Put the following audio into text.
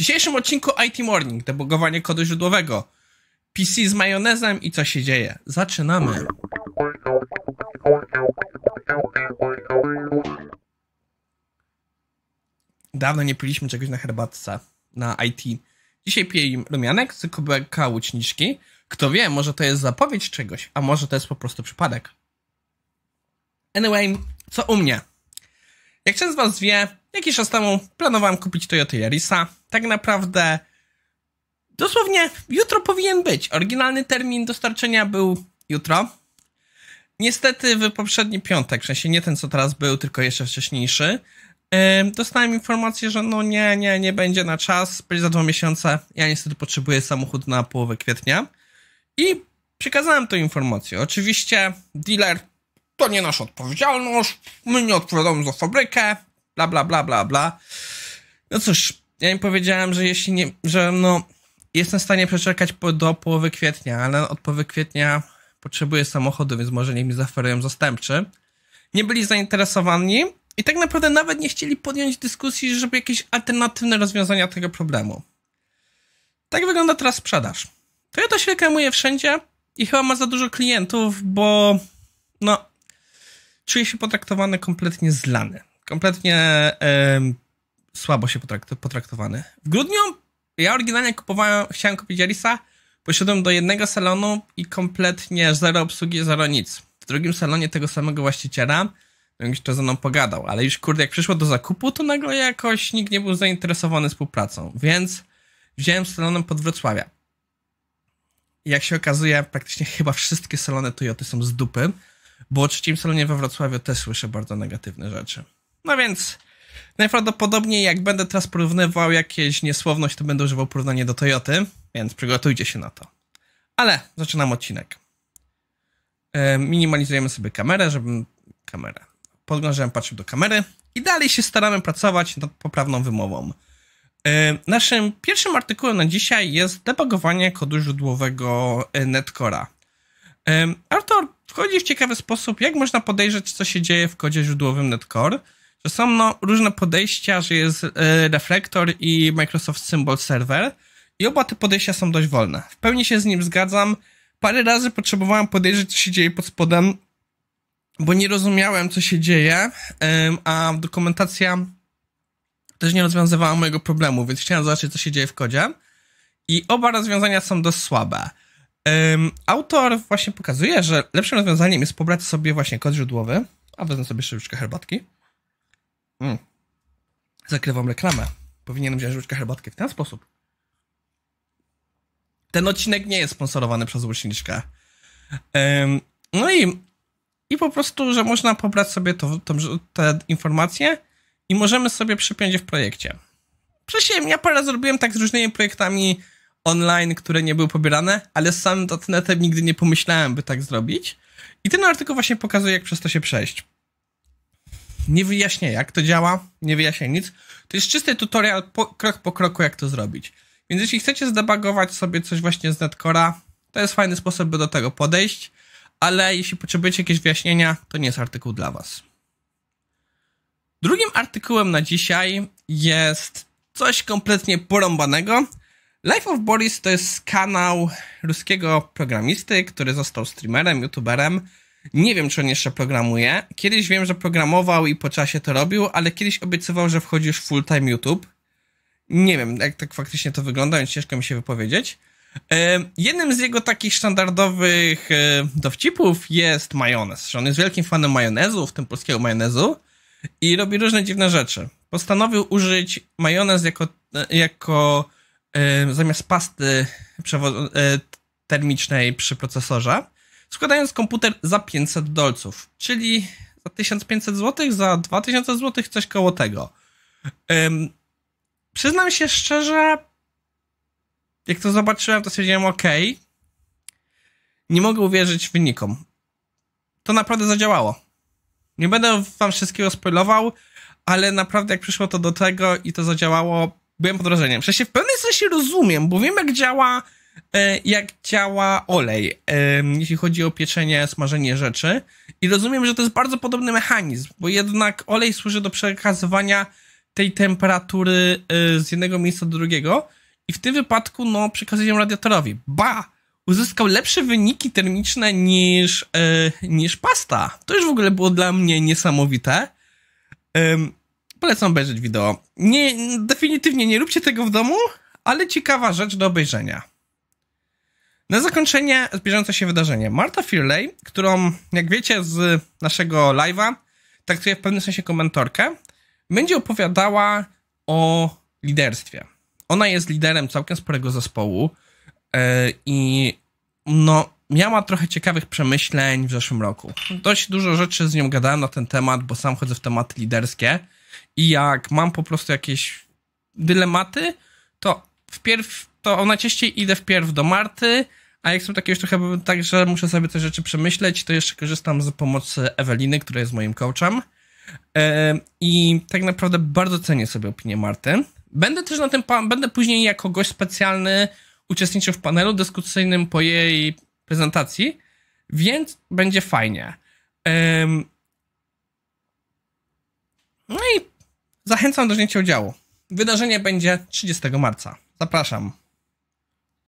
dzisiejszym odcinku IT Morning, debugowanie kodu źródłowego, PC z majonezem i co się dzieje. Zaczynamy. Dawno nie piliśmy czegoś na herbatce, na IT. Dzisiaj piję rumianek z kubeka łuczniczki. Kto wie, może to jest zapowiedź czegoś, a może to jest po prostu przypadek. Anyway, co u mnie? Jak część z Was wie, Jakiś czas temu planowałem kupić Toyota Yarisa. Tak naprawdę dosłownie jutro powinien być. Oryginalny termin dostarczenia był jutro. Niestety w poprzedni piątek, w sensie nie ten co teraz był, tylko jeszcze wcześniejszy, dostałem informację, że no nie, nie, nie będzie na czas, będzie za dwa miesiące. Ja niestety potrzebuję samochód na połowę kwietnia. I przekazałem tę informację. Oczywiście dealer to nie nasza odpowiedzialność, my nie odpowiadamy za fabrykę, bla, bla, bla, bla, bla. No cóż, ja im powiedziałem, że jeśli nie, że no, jestem w stanie przeczekać po, do połowy kwietnia, ale od połowy kwietnia potrzebuję samochodu, więc może niech mi zaoferują zastępczy. Nie byli zainteresowani i tak naprawdę nawet nie chcieli podjąć dyskusji, żeby jakieś alternatywne rozwiązania tego problemu. Tak wygląda teraz sprzedaż. Toyota się reklamuje wszędzie i chyba ma za dużo klientów, bo no, czuje się potraktowany kompletnie zlany kompletnie e, słabo się potrakt, potraktowany. W grudniu ja oryginalnie kupowałem, chciałem kupić Arisa, poszedłem do jednego salonu i kompletnie zero obsługi, zero nic. W drugim salonie tego samego właściciela jakiś czas ze mną pogadał, ale już kurde, jak przyszło do zakupu, to nagle jakoś nikt nie był zainteresowany współpracą, więc wziąłem salonem pod Wrocławia. jak się okazuje, praktycznie chyba wszystkie salony Toyoty są z dupy, bo o trzecim salonie we Wrocławiu też słyszę bardzo negatywne rzeczy. No więc najprawdopodobniej jak będę teraz porównywał jakieś niesłowność, to będę używał porównania do Toyoty, więc przygotujcie się na to. Ale zaczynam odcinek. E, minimalizujemy sobie kamerę, żebym... kamerę. Podglądam, patrzył do kamery i dalej się staramy pracować nad poprawną wymową. E, naszym pierwszym artykułem na dzisiaj jest debugowanie kodu źródłowego e, netcora. Arthur wchodzi w ciekawy sposób, jak można podejrzeć, co się dzieje w kodzie źródłowym netcore – że są no, różne podejścia, że jest e, reflektor i Microsoft Symbol Server i oba te podejścia są dość wolne. W pełni się z nim zgadzam. Parę razy potrzebowałem podejrzeć, co się dzieje pod spodem, bo nie rozumiałem, co się dzieje, a dokumentacja też nie rozwiązywała mojego problemu, więc chciałem zobaczyć, co się dzieje w kodzie. I oba rozwiązania są dość słabe. Autor właśnie pokazuje, że lepszym rozwiązaniem jest pobrać sobie właśnie kod źródłowy, a wezmę sobie szybciutko herbatki Mm. Zakrywam reklamę. Powinienem wziąć łyczkę herbatki w ten sposób. Ten odcinek nie jest sponsorowany przez łyżniczkę. Um, no i, i po prostu, że można pobrać sobie to, to, te informacje i możemy sobie przypiąć w projekcie. Przecież ja parę zrobiłem tak z różnymi projektami online, które nie były pobierane, ale z samym dotnetem nigdy nie pomyślałem, by tak zrobić. I ten artykuł właśnie pokazuje, jak przez to się przejść nie wyjaśnia jak to działa, nie wyjaśnia nic. To jest czysty tutorial po, krok po kroku jak to zrobić. Więc jeśli chcecie zdebagować sobie coś właśnie z netcora, to jest fajny sposób, by do tego podejść, ale jeśli potrzebujecie jakieś wyjaśnienia, to nie jest artykuł dla was. Drugim artykułem na dzisiaj jest coś kompletnie porąbanego. Life of Boris to jest kanał ruskiego programisty, który został streamerem, youtuberem, nie wiem, czy on jeszcze programuje. Kiedyś wiem, że programował i po czasie to robił, ale kiedyś obiecywał, że wchodzisz w full-time YouTube. Nie wiem, jak tak faktycznie to wygląda, więc ciężko mi się wypowiedzieć. Jednym z jego takich standardowych e, dowcipów jest majonez, że on jest wielkim fanem majonezu, w tym polskiego majonezu i robi różne dziwne rzeczy. Postanowił użyć majonez jako, e, jako e, zamiast pasty termicznej przy procesorze składając komputer za 500 dolców, czyli za 1500 zł, za 2000 zł, coś koło tego. Um, przyznam się szczerze, jak to zobaczyłem, to stwierdziłem, ok, nie mogę uwierzyć wynikom. To naprawdę zadziałało. Nie będę wam wszystkiego spoilował, ale naprawdę jak przyszło to do tego i to zadziałało, byłem pod wrażeniem. W w pewnym sensie rozumiem, bo wiem jak działa E, jak działa olej, jeśli chodzi o pieczenie, smażenie rzeczy. I rozumiem, że to jest bardzo podobny mechanizm, bo jednak olej służy do przekazywania tej temperatury e, z jednego miejsca do drugiego i w tym wypadku no, przekazuje ją radiatorowi. Ba! Uzyskał lepsze wyniki termiczne niż, e, niż pasta. To już w ogóle było dla mnie niesamowite. polecam obejrzeć wideo. Nie, definitywnie nie róbcie tego w domu, ale ciekawa rzecz do obejrzenia. Na zakończenie zbliżające się wydarzenie. Marta Firley, którą, jak wiecie z naszego live'a, traktuje w pewnym sensie komentorkę, będzie opowiadała o liderstwie. Ona jest liderem całkiem sporego zespołu e, i no, miała trochę ciekawych przemyśleń w zeszłym roku. Dość dużo rzeczy z nią gadałem na ten temat, bo sam chodzę w tematy liderskie i jak mam po prostu jakieś dylematy, to wpierw, to najczęściej idę wpierw do Marty, a jak są takie już trochę tak, że muszę sobie te rzeczy przemyśleć, to jeszcze korzystam z pomocy Eweliny, która jest moim coachem. E, I tak naprawdę bardzo cenię sobie opinię Marty. Będę też na tym, będę później jako gość specjalny uczestniczył w panelu dyskusyjnym po jej prezentacji, więc będzie fajnie. No i zachęcam do wzięcia udziału. Wydarzenie będzie 30 marca. Zapraszam.